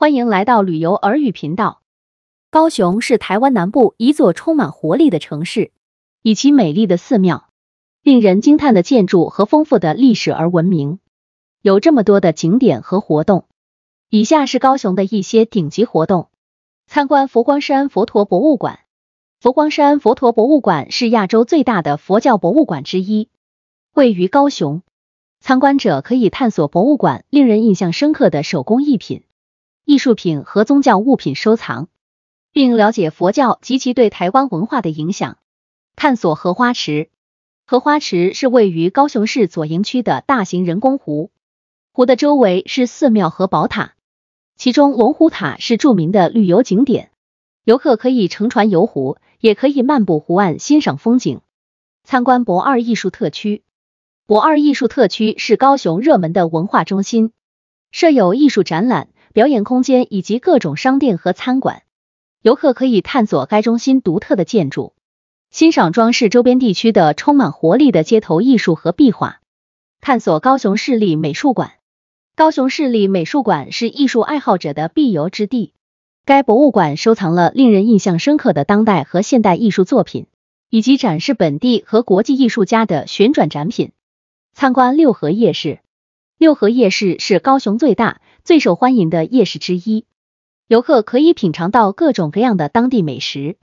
欢迎来到旅游耳语频道。高雄是台湾南部一座充满活力的城市，以其美丽的寺庙、令人惊叹的建筑和丰富的历史而闻名。有这么多的景点和活动，以下是高雄的一些顶级活动：参观佛光山佛陀博物馆。佛光山佛陀博物馆是亚洲最大的佛教博物馆之一，位于高雄。参观者可以探索博物馆令人印象深刻的手工艺品。艺术品和宗教物品收藏，并了解佛教及其对台湾文化的影响。探索荷花池，荷花池是位于高雄市左营区的大型人工湖，湖的周围是寺庙和宝塔，其中龙虎塔是著名的旅游景点。游客可以乘船游湖，也可以漫步湖岸欣赏风景。参观博二艺术特区，博二艺术特区是高雄热门的文化中心，设有艺术展览。表演空间以及各种商店和餐馆，游客可以探索该中心独特的建筑，欣赏装饰周边地区的充满活力的街头艺术和壁画。探索高雄市立美术馆，高雄市立美术馆是艺术爱好者的必游之地。该博物馆收藏了令人印象深刻的当代和现代艺术作品，以及展示本地和国际艺术家的旋转展品。参观六合夜市，六合夜市是高雄最大。最受欢迎的夜市之一，游客可以品尝到各种各样的当地美食，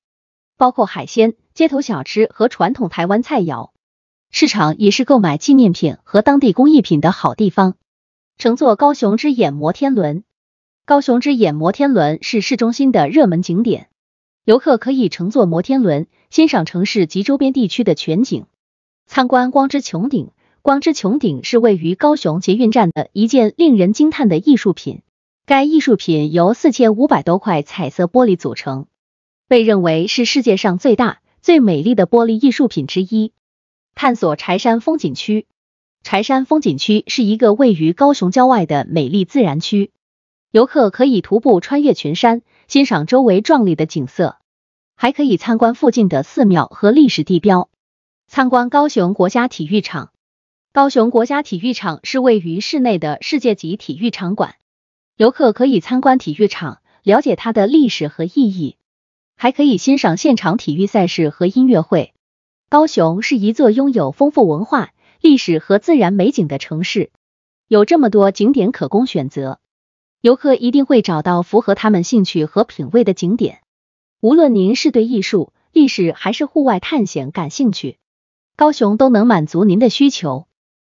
包括海鲜、街头小吃和传统台湾菜肴。市场也是购买纪念品和当地工艺品的好地方。乘坐高雄之眼摩天轮，高雄之眼摩天轮是市中心的热门景点，游客可以乘坐摩天轮欣赏城市及周边地区的全景。参观光之穹顶。光之穹顶是位于高雄捷运站的一件令人惊叹的艺术品。该艺术品由四千五百多块彩色玻璃组成，被认为是世界上最大、最美丽的玻璃艺术品之一。探索柴山风景区，柴山风景区是一个位于高雄郊外的美丽自然区。游客可以徒步穿越群山，欣赏周围壮丽的景色，还可以参观附近的寺庙和历史地标。参观高雄国家体育场。高雄国家体育场是位于市内的世界级体育场馆，游客可以参观体育场，了解它的历史和意义，还可以欣赏现场体育赛事和音乐会。高雄是一座拥有丰富文化、历史和自然美景的城市，有这么多景点可供选择，游客一定会找到符合他们兴趣和品味的景点。无论您是对艺术、历史还是户外探险感兴趣，高雄都能满足您的需求。